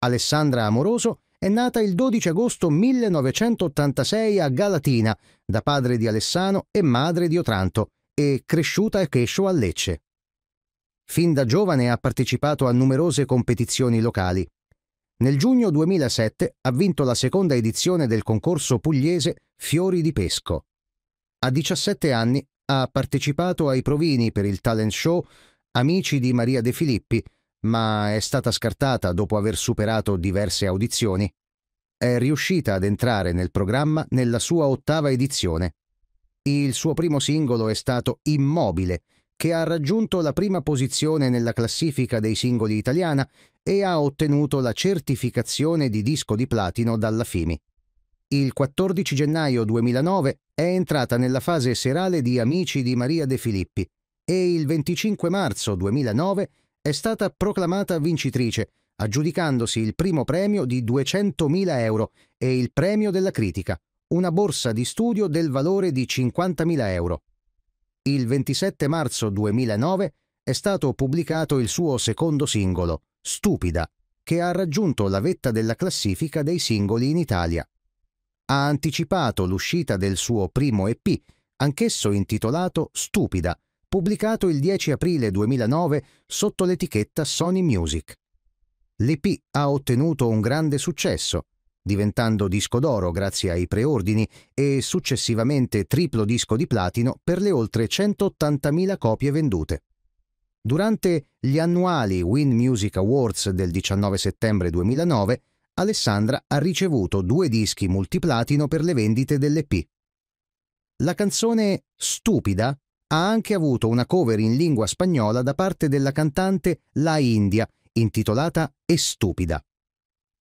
Alessandra Amoroso è nata il 12 agosto 1986 a Galatina, da padre di Alessano e madre di Otranto, e cresciuta a Chescio a Lecce. Fin da giovane ha partecipato a numerose competizioni locali. Nel giugno 2007 ha vinto la seconda edizione del concorso pugliese Fiori di Pesco. A 17 anni ha partecipato ai provini per il talent show Amici di Maria De Filippi, ma è stata scartata dopo aver superato diverse audizioni, è riuscita ad entrare nel programma nella sua ottava edizione. Il suo primo singolo è stato Immobile, che ha raggiunto la prima posizione nella classifica dei singoli italiana e ha ottenuto la certificazione di disco di platino dalla FIMI. Il 14 gennaio 2009 è entrata nella fase serale di Amici di Maria De Filippi e il 25 marzo 2009 è stata proclamata vincitrice, aggiudicandosi il primo premio di 200.000 euro e il premio della critica, una borsa di studio del valore di 50.000 euro. Il 27 marzo 2009 è stato pubblicato il suo secondo singolo, Stupida, che ha raggiunto la vetta della classifica dei singoli in Italia. Ha anticipato l'uscita del suo primo EP, anch'esso intitolato Stupida, pubblicato il 10 aprile 2009 sotto l'etichetta Sony Music. L'EP ha ottenuto un grande successo, diventando disco d'oro grazie ai preordini e successivamente triplo disco di platino per le oltre 180.000 copie vendute. Durante gli annuali Win Music Awards del 19 settembre 2009, Alessandra ha ricevuto due dischi multiplatino per le vendite dell'EP. La canzone Stupida ha anche avuto una cover in lingua spagnola da parte della cantante La India, intitolata E stupida.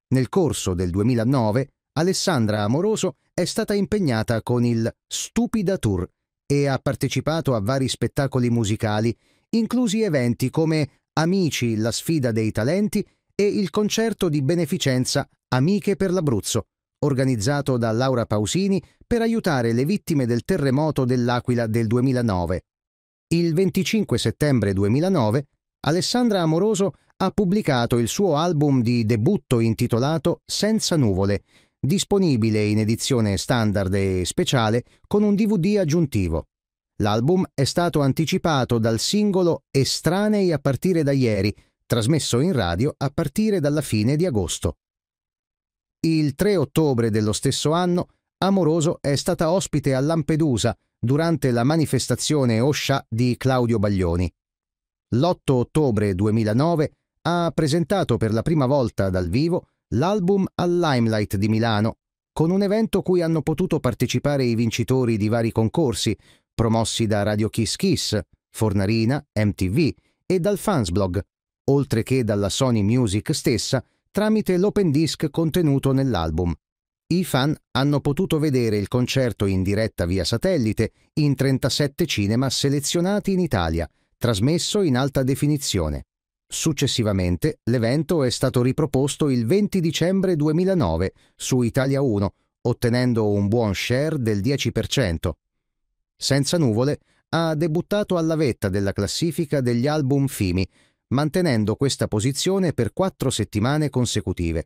Nel corso del 2009 Alessandra Amoroso è stata impegnata con il Stupida Tour e ha partecipato a vari spettacoli musicali, inclusi eventi come Amici, la sfida dei talenti e il concerto di beneficenza Amiche per l'Abruzzo, organizzato da Laura Pausini per aiutare le vittime del terremoto dell'Aquila del 2009. Il 25 settembre 2009 Alessandra Amoroso ha pubblicato il suo album di debutto intitolato Senza nuvole, disponibile in edizione standard e speciale con un DVD aggiuntivo. L'album è stato anticipato dal singolo Estranei a partire da ieri, trasmesso in radio a partire dalla fine di agosto. Il 3 ottobre dello stesso anno Amoroso è stata ospite a Lampedusa durante la manifestazione Osha di Claudio Baglioni. L'8 ottobre 2009 ha presentato per la prima volta dal vivo l'album al Limelight di Milano, con un evento cui hanno potuto partecipare i vincitori di vari concorsi, promossi da Radio Kiss Kiss, Fornarina, MTV e dal Fansblog, oltre che dalla Sony Music stessa tramite l'open disc contenuto nell'album i fan hanno potuto vedere il concerto in diretta via satellite in 37 cinema selezionati in Italia, trasmesso in alta definizione. Successivamente l'evento è stato riproposto il 20 dicembre 2009 su Italia 1, ottenendo un buon share del 10%. Senza nuvole ha debuttato alla vetta della classifica degli album Fimi, mantenendo questa posizione per quattro settimane consecutive.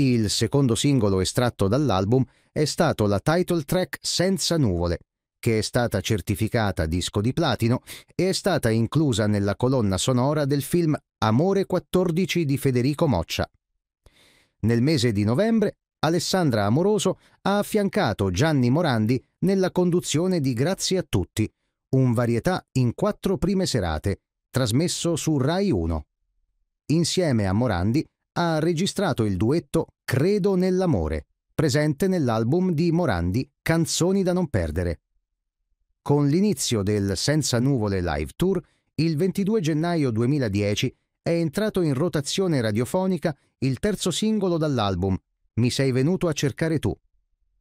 Il secondo singolo estratto dall'album è stato la title track Senza nuvole, che è stata certificata disco di platino e è stata inclusa nella colonna sonora del film Amore 14 di Federico Moccia. Nel mese di novembre, Alessandra Amoroso ha affiancato Gianni Morandi nella conduzione di Grazie a tutti, un varietà in quattro prime serate, trasmesso su Rai 1. Insieme a Morandi ha registrato il duetto Credo nell'amore, presente nell'album di Morandi Canzoni da non perdere. Con l'inizio del Senza Nuvole Live Tour, il 22 gennaio 2010 è entrato in rotazione radiofonica il terzo singolo dall'album Mi sei venuto a cercare tu.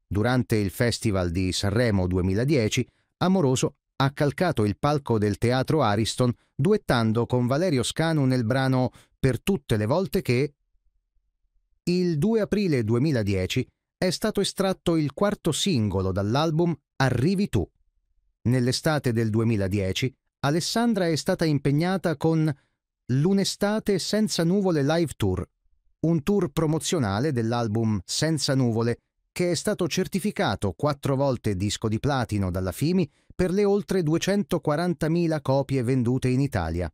Durante il Festival di Sanremo 2010, Amoroso ha calcato il palco del teatro Ariston duettando con Valerio Scanu nel brano Per tutte le volte che il 2 aprile 2010 è stato estratto il quarto singolo dall'album Arrivi tu. Nell'estate del 2010 Alessandra è stata impegnata con L'Unestate Senza Nuvole Live Tour, un tour promozionale dell'album Senza Nuvole che è stato certificato quattro volte disco di platino dalla FIMI per le oltre 240.000 copie vendute in Italia.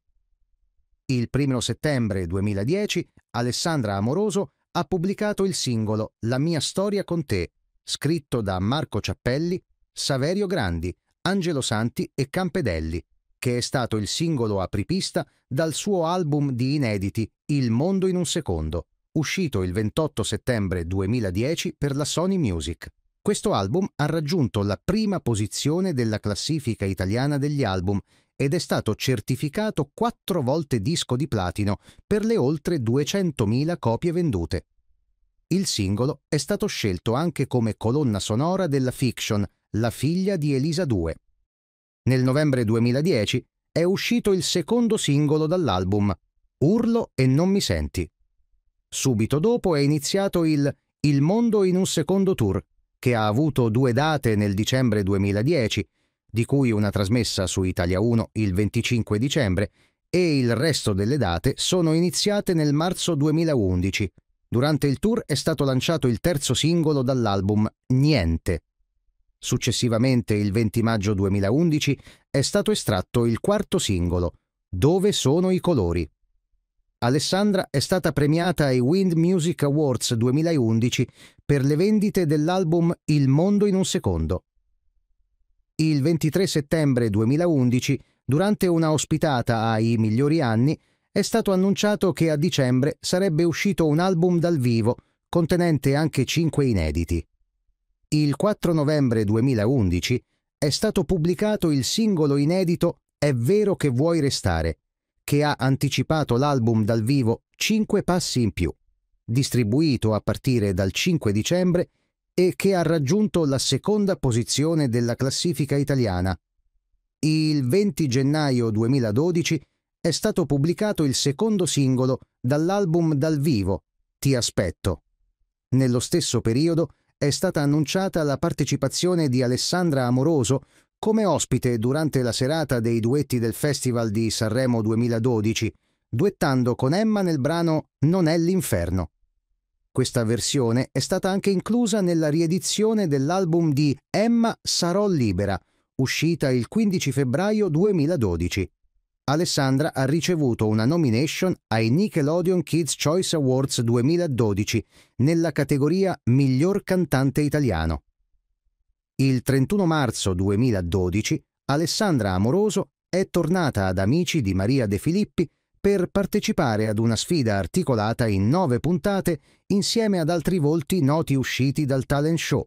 Il 1 settembre 2010 Alessandra Amoroso ha pubblicato il singolo La mia storia con te, scritto da Marco Ciappelli, Saverio Grandi, Angelo Santi e Campedelli, che è stato il singolo apripista dal suo album di inediti Il mondo in un secondo, uscito il 28 settembre 2010 per la Sony Music. Questo album ha raggiunto la prima posizione della classifica italiana degli album ed è stato certificato quattro volte disco di platino per le oltre 200.000 copie vendute. Il singolo è stato scelto anche come colonna sonora della fiction La figlia di Elisa 2. Nel novembre 2010 è uscito il secondo singolo dall'album, Urlo e non mi senti. Subito dopo è iniziato il Il mondo in un secondo tour, che ha avuto due date nel dicembre 2010 di cui una trasmessa su Italia 1 il 25 dicembre e il resto delle date sono iniziate nel marzo 2011. Durante il tour è stato lanciato il terzo singolo dall'album Niente. Successivamente, il 20 maggio 2011, è stato estratto il quarto singolo, Dove sono i colori. Alessandra è stata premiata ai Wind Music Awards 2011 per le vendite dell'album Il mondo in un secondo il 23 settembre 2011, durante una ospitata ai migliori anni, è stato annunciato che a dicembre sarebbe uscito un album dal vivo, contenente anche cinque inediti. Il 4 novembre 2011 è stato pubblicato il singolo inedito È vero che vuoi restare, che ha anticipato l'album dal vivo 5 passi in più, distribuito a partire dal 5 dicembre e che ha raggiunto la seconda posizione della classifica italiana. Il 20 gennaio 2012 è stato pubblicato il secondo singolo dall'album dal vivo, Ti aspetto. Nello stesso periodo è stata annunciata la partecipazione di Alessandra Amoroso come ospite durante la serata dei duetti del Festival di Sanremo 2012, duettando con Emma nel brano Non è l'inferno. Questa versione è stata anche inclusa nella riedizione dell'album di Emma Sarò libera, uscita il 15 febbraio 2012. Alessandra ha ricevuto una nomination ai Nickelodeon Kids Choice Awards 2012 nella categoria Miglior cantante italiano. Il 31 marzo 2012 Alessandra Amoroso è tornata ad Amici di Maria De Filippi per partecipare ad una sfida articolata in nove puntate insieme ad altri volti noti usciti dal talent show.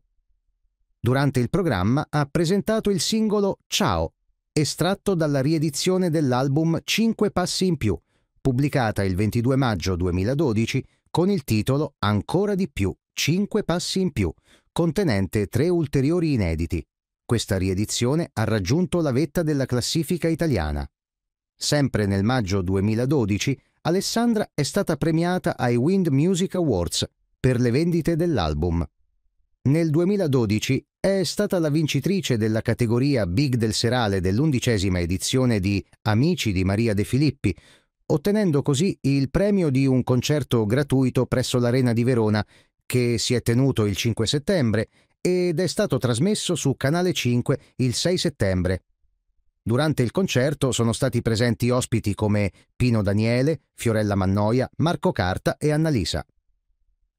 Durante il programma ha presentato il singolo Ciao, estratto dalla riedizione dell'album Cinque passi in più, pubblicata il 22 maggio 2012 con il titolo Ancora di più, Cinque passi in più, contenente tre ulteriori inediti. Questa riedizione ha raggiunto la vetta della classifica italiana. Sempre nel maggio 2012, Alessandra è stata premiata ai Wind Music Awards per le vendite dell'album. Nel 2012 è stata la vincitrice della categoria Big del Serale dell'undicesima edizione di Amici di Maria De Filippi, ottenendo così il premio di un concerto gratuito presso l'Arena di Verona che si è tenuto il 5 settembre ed è stato trasmesso su Canale 5 il 6 settembre. Durante il concerto sono stati presenti ospiti come Pino Daniele, Fiorella Mannoia, Marco Carta e Annalisa.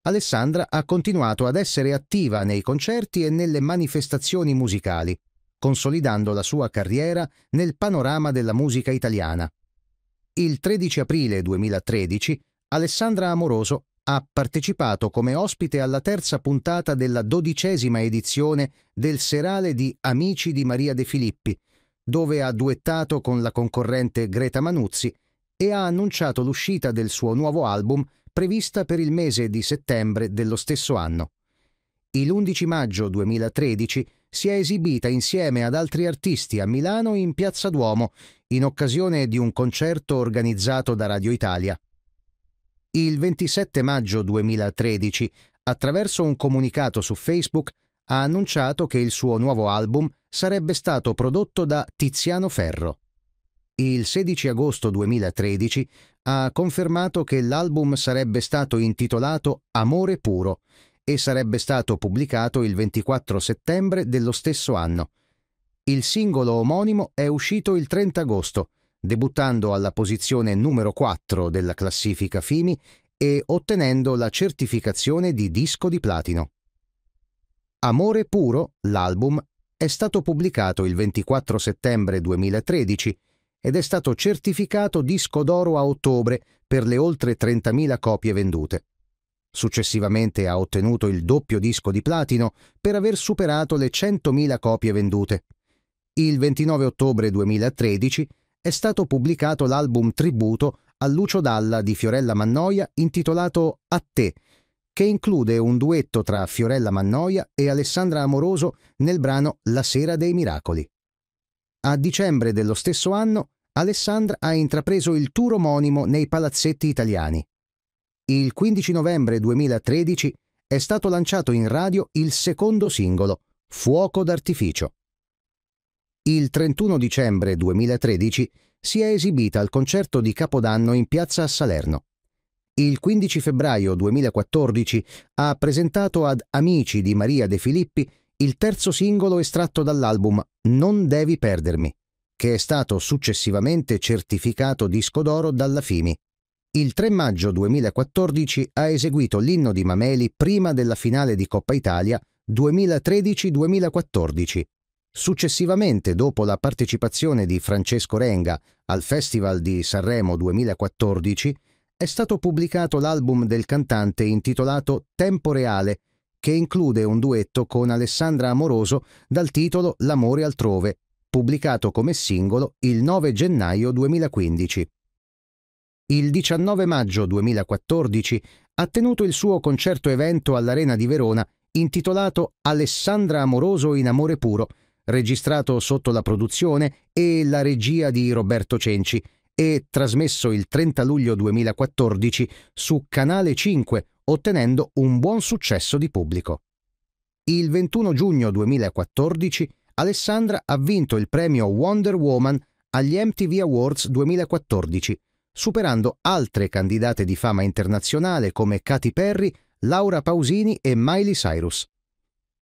Alessandra ha continuato ad essere attiva nei concerti e nelle manifestazioni musicali, consolidando la sua carriera nel panorama della musica italiana. Il 13 aprile 2013 Alessandra Amoroso ha partecipato come ospite alla terza puntata della dodicesima edizione del serale di Amici di Maria De Filippi, dove ha duettato con la concorrente Greta Manuzzi e ha annunciato l'uscita del suo nuovo album prevista per il mese di settembre dello stesso anno. Il 11 maggio 2013 si è esibita insieme ad altri artisti a Milano in Piazza Duomo in occasione di un concerto organizzato da Radio Italia. Il 27 maggio 2013, attraverso un comunicato su Facebook, ha annunciato che il suo nuovo album sarebbe stato prodotto da Tiziano Ferro. Il 16 agosto 2013 ha confermato che l'album sarebbe stato intitolato Amore Puro e sarebbe stato pubblicato il 24 settembre dello stesso anno. Il singolo omonimo è uscito il 30 agosto, debuttando alla posizione numero 4 della classifica FIMI e ottenendo la certificazione di disco di platino. Amore Puro, l'album, è stato pubblicato il 24 settembre 2013 ed è stato certificato disco d'oro a ottobre per le oltre 30.000 copie vendute. Successivamente ha ottenuto il doppio disco di platino per aver superato le 100.000 copie vendute. Il 29 ottobre 2013 è stato pubblicato l'album tributo a Lucio Dalla di Fiorella Mannoia intitolato A te, che include un duetto tra Fiorella Mannoia e Alessandra Amoroso nel brano La sera dei miracoli. A dicembre dello stesso anno, Alessandra ha intrapreso il tour omonimo nei palazzetti italiani. Il 15 novembre 2013 è stato lanciato in radio il secondo singolo, Fuoco d'artificio. Il 31 dicembre 2013 si è esibita al concerto di Capodanno in piazza a Salerno il 15 febbraio 2014 ha presentato ad Amici di Maria De Filippi il terzo singolo estratto dall'album Non devi perdermi, che è stato successivamente certificato disco d'oro dalla FIMI. Il 3 maggio 2014 ha eseguito l'inno di Mameli prima della finale di Coppa Italia 2013-2014. Successivamente, dopo la partecipazione di Francesco Renga al Festival di Sanremo 2014, è stato pubblicato l'album del cantante intitolato Tempo Reale, che include un duetto con Alessandra Amoroso dal titolo L'amore altrove, pubblicato come singolo il 9 gennaio 2015. Il 19 maggio 2014 ha tenuto il suo concerto evento all'Arena di Verona intitolato Alessandra Amoroso in Amore Puro, registrato sotto la produzione e la regia di Roberto Cenci, e trasmesso il 30 luglio 2014 su Canale 5, ottenendo un buon successo di pubblico. Il 21 giugno 2014 Alessandra ha vinto il premio Wonder Woman agli MTV Awards 2014, superando altre candidate di fama internazionale come Katy Perry, Laura Pausini e Miley Cyrus.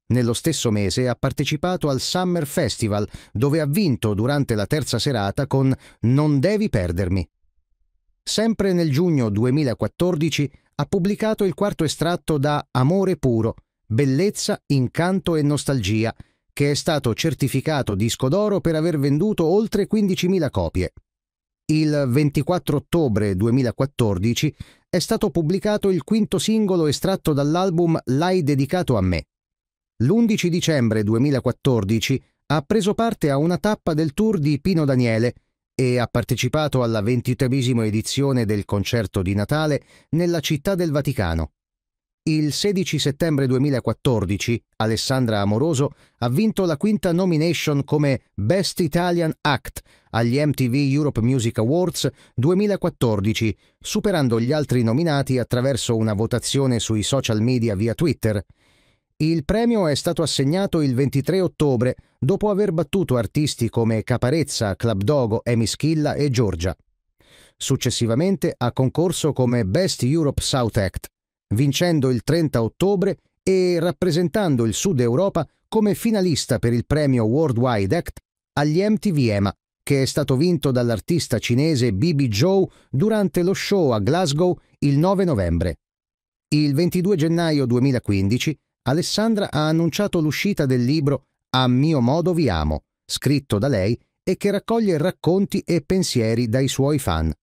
Nello stesso mese ha partecipato al Summer Festival, dove ha vinto durante la terza serata con Non devi perdermi. Sempre nel giugno 2014 ha pubblicato il quarto estratto da Amore puro, Bellezza, incanto e nostalgia, che è stato certificato disco d'oro per aver venduto oltre 15.000 copie. Il 24 ottobre 2014 è stato pubblicato il quinto singolo estratto dall'album L'hai dedicato a me, l'11 dicembre 2014 ha preso parte a una tappa del tour di Pino Daniele e ha partecipato alla ventitreesima edizione del concerto di Natale nella città del Vaticano. Il 16 settembre 2014 Alessandra Amoroso ha vinto la quinta nomination come Best Italian Act agli MTV Europe Music Awards 2014, superando gli altri nominati attraverso una votazione sui social media via Twitter il premio è stato assegnato il 23 ottobre, dopo aver battuto artisti come Caparezza, Club Dogo, Emischilla e Giorgia. Successivamente ha concorso come Best Europe South Act, vincendo il 30 ottobre e rappresentando il Sud Europa come finalista per il premio Worldwide Act agli MTV EMA, che è stato vinto dall'artista cinese BB Joe durante lo show a Glasgow il 9 novembre. Il 22 gennaio 2015 Alessandra ha annunciato l'uscita del libro A mio modo vi amo, scritto da lei e che raccoglie racconti e pensieri dai suoi fan.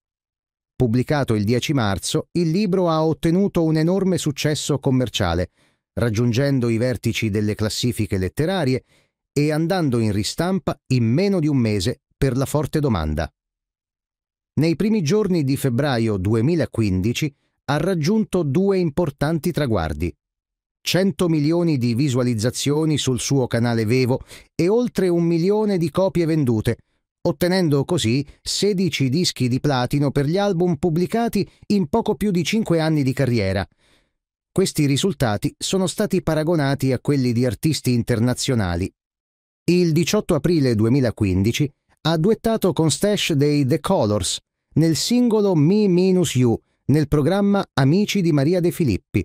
Pubblicato il 10 marzo, il libro ha ottenuto un enorme successo commerciale, raggiungendo i vertici delle classifiche letterarie e andando in ristampa in meno di un mese per la forte domanda. Nei primi giorni di febbraio 2015 ha raggiunto due importanti traguardi. 100 milioni di visualizzazioni sul suo canale Vevo e oltre un milione di copie vendute, ottenendo così 16 dischi di platino per gli album pubblicati in poco più di 5 anni di carriera. Questi risultati sono stati paragonati a quelli di artisti internazionali. Il 18 aprile 2015 ha duettato con Stash dei The Colors nel singolo Me Minus You nel programma Amici di Maria De Filippi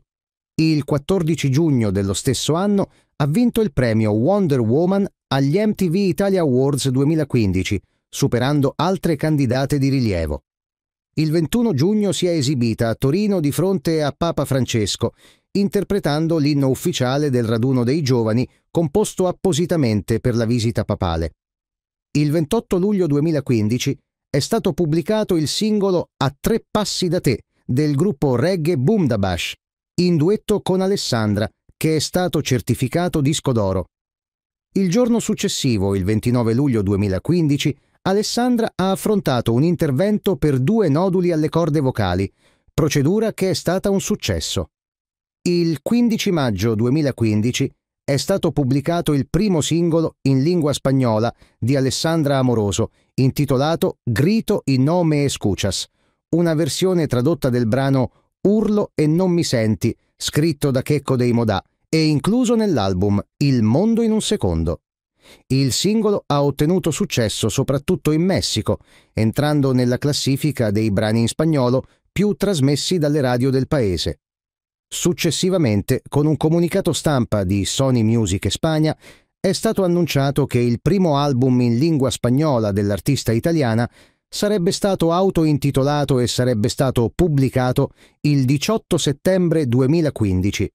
il 14 giugno dello stesso anno ha vinto il premio Wonder Woman agli MTV Italia Awards 2015, superando altre candidate di rilievo. Il 21 giugno si è esibita a Torino di fronte a Papa Francesco, interpretando l'inno ufficiale del raduno dei giovani composto appositamente per la visita papale. Il 28 luglio 2015 è stato pubblicato il singolo A tre passi da te del gruppo reggae Boomdabash, in duetto con Alessandra, che è stato certificato disco d'oro. Il giorno successivo, il 29 luglio 2015, Alessandra ha affrontato un intervento per due noduli alle corde vocali, procedura che è stata un successo. Il 15 maggio 2015 è stato pubblicato il primo singolo in lingua spagnola di Alessandra Amoroso, intitolato Grito in nome escuchas, una versione tradotta del brano Urlo e non mi senti, scritto da Checco dei Modà e incluso nell'album Il mondo in un secondo. Il singolo ha ottenuto successo soprattutto in Messico, entrando nella classifica dei brani in spagnolo più trasmessi dalle radio del paese. Successivamente, con un comunicato stampa di Sony Music Spagna, è stato annunciato che il primo album in lingua spagnola dell'artista italiana sarebbe stato autointitolato e sarebbe stato pubblicato il 18 settembre 2015.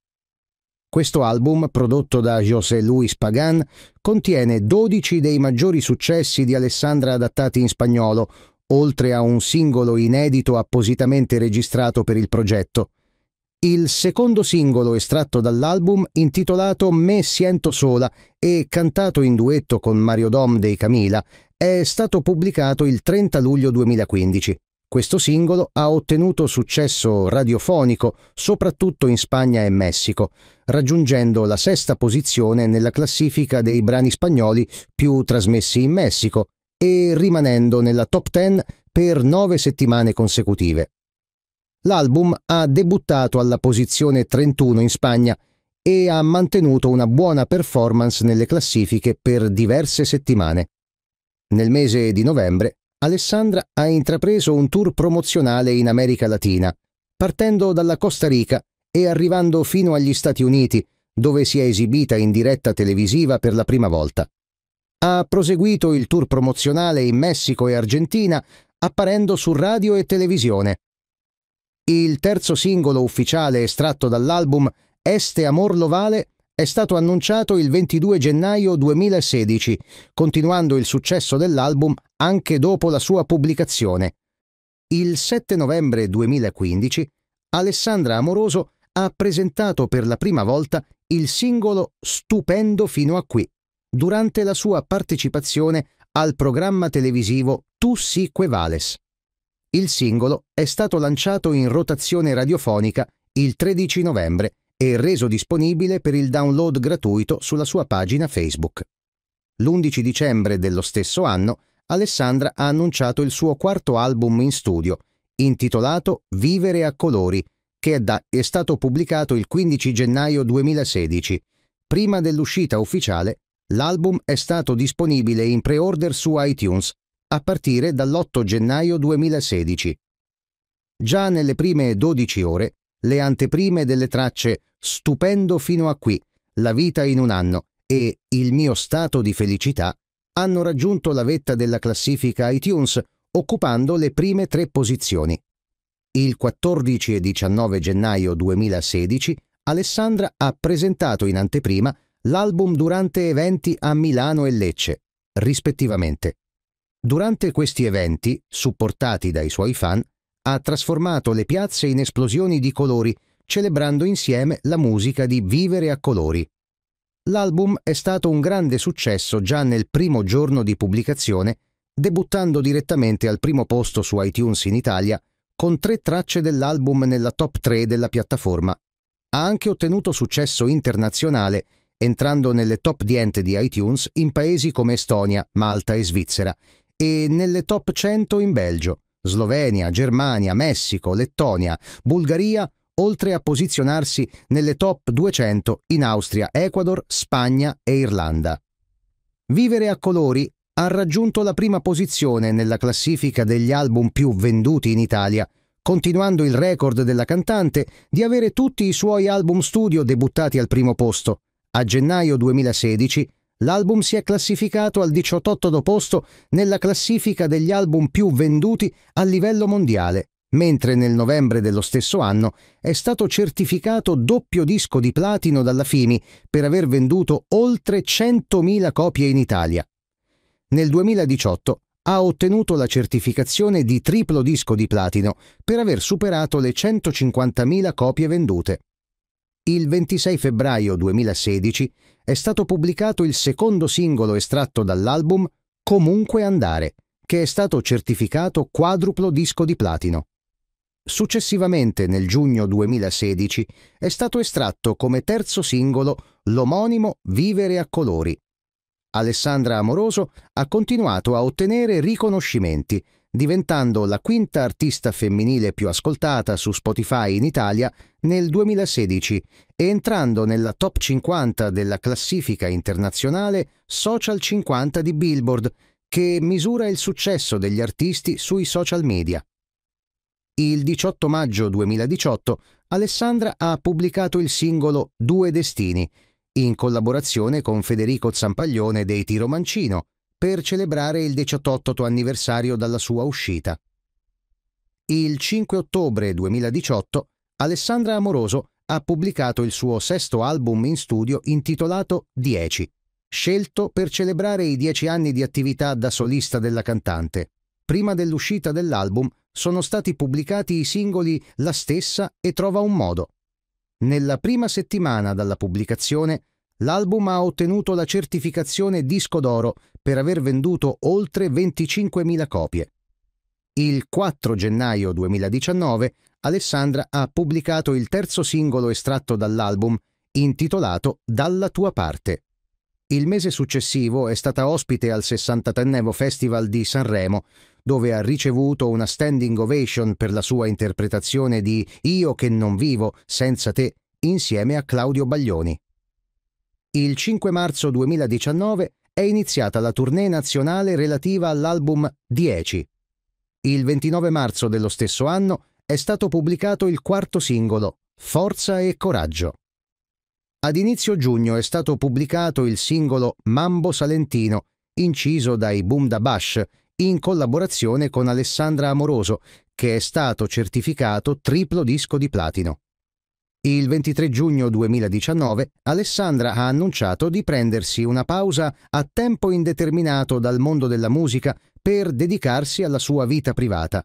Questo album, prodotto da José Luis Pagan, contiene 12 dei maggiori successi di Alessandra adattati in spagnolo, oltre a un singolo inedito appositamente registrato per il progetto. Il secondo singolo estratto dall'album, intitolato Me siento sola e cantato in duetto con Mario Dom dei Camila, è stato pubblicato il 30 luglio 2015. Questo singolo ha ottenuto successo radiofonico, soprattutto in Spagna e Messico, raggiungendo la sesta posizione nella classifica dei brani spagnoli più trasmessi in Messico e rimanendo nella top ten per nove settimane consecutive. L'album ha debuttato alla posizione 31 in Spagna e ha mantenuto una buona performance nelle classifiche per diverse settimane. Nel mese di novembre, Alessandra ha intrapreso un tour promozionale in America Latina, partendo dalla Costa Rica e arrivando fino agli Stati Uniti, dove si è esibita in diretta televisiva per la prima volta. Ha proseguito il tour promozionale in Messico e Argentina, apparendo su radio e televisione. Il terzo singolo ufficiale estratto dall'album Este Amor Lo Vale è stato annunciato il 22 gennaio 2016, continuando il successo dell'album anche dopo la sua pubblicazione. Il 7 novembre 2015, Alessandra Amoroso ha presentato per la prima volta il singolo Stupendo fino a qui, durante la sua partecipazione al programma televisivo Tu si Quevales. Il singolo è stato lanciato in rotazione radiofonica il 13 novembre e reso disponibile per il download gratuito sulla sua pagina Facebook. L'11 dicembre dello stesso anno Alessandra ha annunciato il suo quarto album in studio, intitolato Vivere a colori, che è, da, è stato pubblicato il 15 gennaio 2016. Prima dell'uscita ufficiale, l'album è stato disponibile in pre-order su iTunes a partire dall'8 gennaio 2016. Già nelle prime 12 ore le anteprime delle tracce Stupendo fino a qui, La vita in un anno e Il mio stato di felicità hanno raggiunto la vetta della classifica iTunes occupando le prime tre posizioni. Il 14 e 19 gennaio 2016 Alessandra ha presentato in anteprima l'album durante eventi a Milano e Lecce, rispettivamente. Durante questi eventi, supportati dai suoi fan, ha trasformato le piazze in esplosioni di colori, celebrando insieme la musica di Vivere a colori. L'album è stato un grande successo già nel primo giorno di pubblicazione, debuttando direttamente al primo posto su iTunes in Italia, con tre tracce dell'album nella top 3 della piattaforma. Ha anche ottenuto successo internazionale, entrando nelle top 10 di iTunes in paesi come Estonia, Malta e Svizzera, e nelle top 100 in Belgio. Slovenia, Germania, Messico, Lettonia, Bulgaria, oltre a posizionarsi nelle top 200 in Austria, Ecuador, Spagna e Irlanda. Vivere a colori ha raggiunto la prima posizione nella classifica degli album più venduti in Italia, continuando il record della cantante di avere tutti i suoi album studio debuttati al primo posto. A gennaio 2016 L'album si è classificato al 18 posto nella classifica degli album più venduti a livello mondiale, mentre nel novembre dello stesso anno è stato certificato doppio disco di platino dalla Fimi per aver venduto oltre 100.000 copie in Italia. Nel 2018 ha ottenuto la certificazione di triplo disco di platino per aver superato le 150.000 copie vendute. Il 26 febbraio 2016 è stato pubblicato il secondo singolo estratto dall'album Comunque andare, che è stato certificato quadruplo disco di platino. Successivamente, nel giugno 2016, è stato estratto come terzo singolo l'omonimo Vivere a colori. Alessandra Amoroso ha continuato a ottenere riconoscimenti diventando la quinta artista femminile più ascoltata su Spotify in Italia nel 2016 e entrando nella top 50 della classifica internazionale Social 50 di Billboard, che misura il successo degli artisti sui social media. Il 18 maggio 2018 Alessandra ha pubblicato il singolo Due Destini, in collaborazione con Federico Zampaglione dei Tiro Mancino, per celebrare il 18 anniversario dalla sua uscita. Il 5 ottobre 2018 Alessandra Amoroso ha pubblicato il suo sesto album in studio intitolato 10, scelto per celebrare i dieci anni di attività da solista della cantante. Prima dell'uscita dell'album sono stati pubblicati i singoli La stessa e Trova un modo. Nella prima settimana dalla pubblicazione L'album ha ottenuto la certificazione disco d'oro per aver venduto oltre 25.000 copie. Il 4 gennaio 2019 Alessandra ha pubblicato il terzo singolo estratto dall'album, intitolato Dalla tua parte. Il mese successivo è stata ospite al 63 Festival di Sanremo, dove ha ricevuto una standing ovation per la sua interpretazione di Io che non vivo senza te, insieme a Claudio Baglioni. Il 5 marzo 2019 è iniziata la tournée nazionale relativa all'album 10. Il 29 marzo dello stesso anno è stato pubblicato il quarto singolo, Forza e Coraggio. Ad inizio giugno è stato pubblicato il singolo Mambo Salentino, inciso dai Boom da Bash, in collaborazione con Alessandra Amoroso, che è stato certificato triplo disco di platino. Il 23 giugno 2019 Alessandra ha annunciato di prendersi una pausa a tempo indeterminato dal mondo della musica per dedicarsi alla sua vita privata.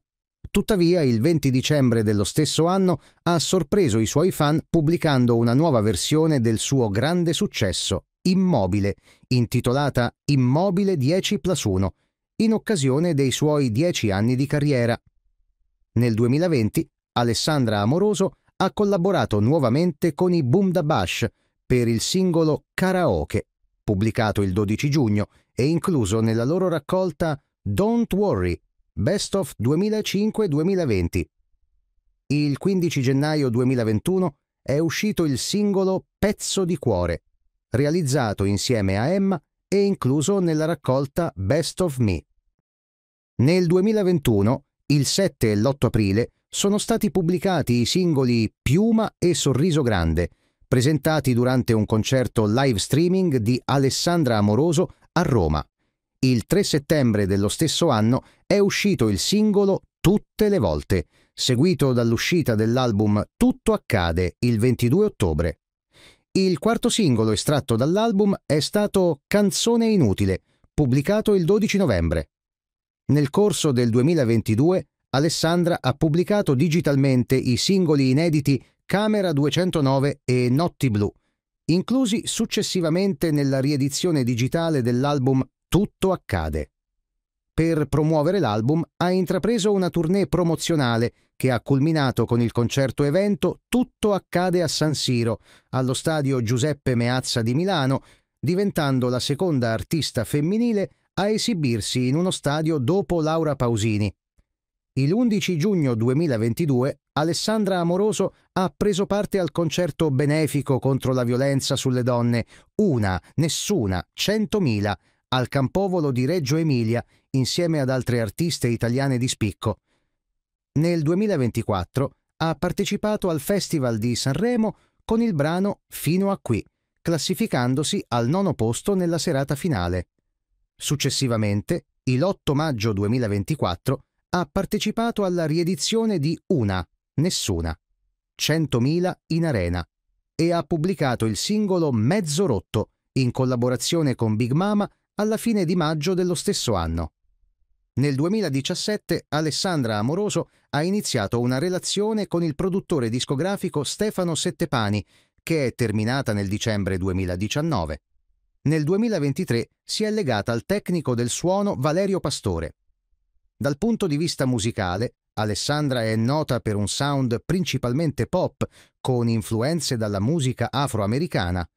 Tuttavia, il 20 dicembre dello stesso anno ha sorpreso i suoi fan pubblicando una nuova versione del suo grande successo, Immobile, intitolata Immobile 10 plus 1, in occasione dei suoi 10 anni di carriera. Nel 2020 Alessandra Amoroso ha collaborato nuovamente con i Boom da Bash per il singolo Karaoke, pubblicato il 12 giugno e incluso nella loro raccolta Don't Worry, Best of 2005-2020. Il 15 gennaio 2021 è uscito il singolo Pezzo di cuore, realizzato insieme a Emma e incluso nella raccolta Best of Me. Nel 2021, il 7 e l'8 aprile, sono stati pubblicati i singoli Piuma e Sorriso Grande, presentati durante un concerto live streaming di Alessandra Amoroso a Roma. Il 3 settembre dello stesso anno è uscito il singolo Tutte le volte, seguito dall'uscita dell'album Tutto accade il 22 ottobre. Il quarto singolo estratto dall'album è stato Canzone inutile, pubblicato il 12 novembre. Nel corso del 2022 Alessandra ha pubblicato digitalmente i singoli inediti Camera 209 e Notti Blu, inclusi successivamente nella riedizione digitale dell'album Tutto accade. Per promuovere l'album ha intrapreso una tournée promozionale che ha culminato con il concerto evento Tutto accade a San Siro, allo stadio Giuseppe Meazza di Milano, diventando la seconda artista femminile a esibirsi in uno stadio dopo Laura Pausini, il 11 giugno 2022 Alessandra Amoroso ha preso parte al concerto benefico contro la violenza sulle donne Una, Nessuna, Centomila al Campovolo di Reggio Emilia insieme ad altre artiste italiane di spicco. Nel 2024 ha partecipato al Festival di Sanremo con il brano Fino a qui, classificandosi al nono posto nella serata finale. Successivamente, l'8 maggio 2024, ha partecipato alla riedizione di Una, Nessuna, 100.000 in arena e ha pubblicato il singolo Mezzo Rotto in collaborazione con Big Mama alla fine di maggio dello stesso anno. Nel 2017 Alessandra Amoroso ha iniziato una relazione con il produttore discografico Stefano Settepani, che è terminata nel dicembre 2019. Nel 2023 si è legata al tecnico del suono Valerio Pastore, dal punto di vista musicale, Alessandra è nota per un sound principalmente pop, con influenze dalla musica afroamericana.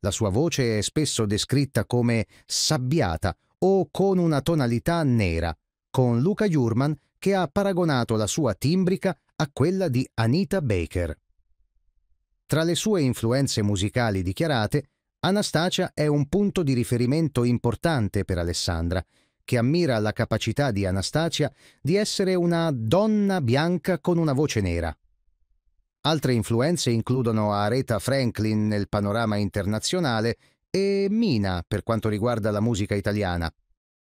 La sua voce è spesso descritta come sabbiata o con una tonalità nera, con Luca Jurman che ha paragonato la sua timbrica a quella di Anita Baker. Tra le sue influenze musicali dichiarate, Anastasia è un punto di riferimento importante per Alessandra, che ammira la capacità di Anastasia di essere una donna bianca con una voce nera. Altre influenze includono Aretha Franklin nel panorama internazionale e Mina per quanto riguarda la musica italiana.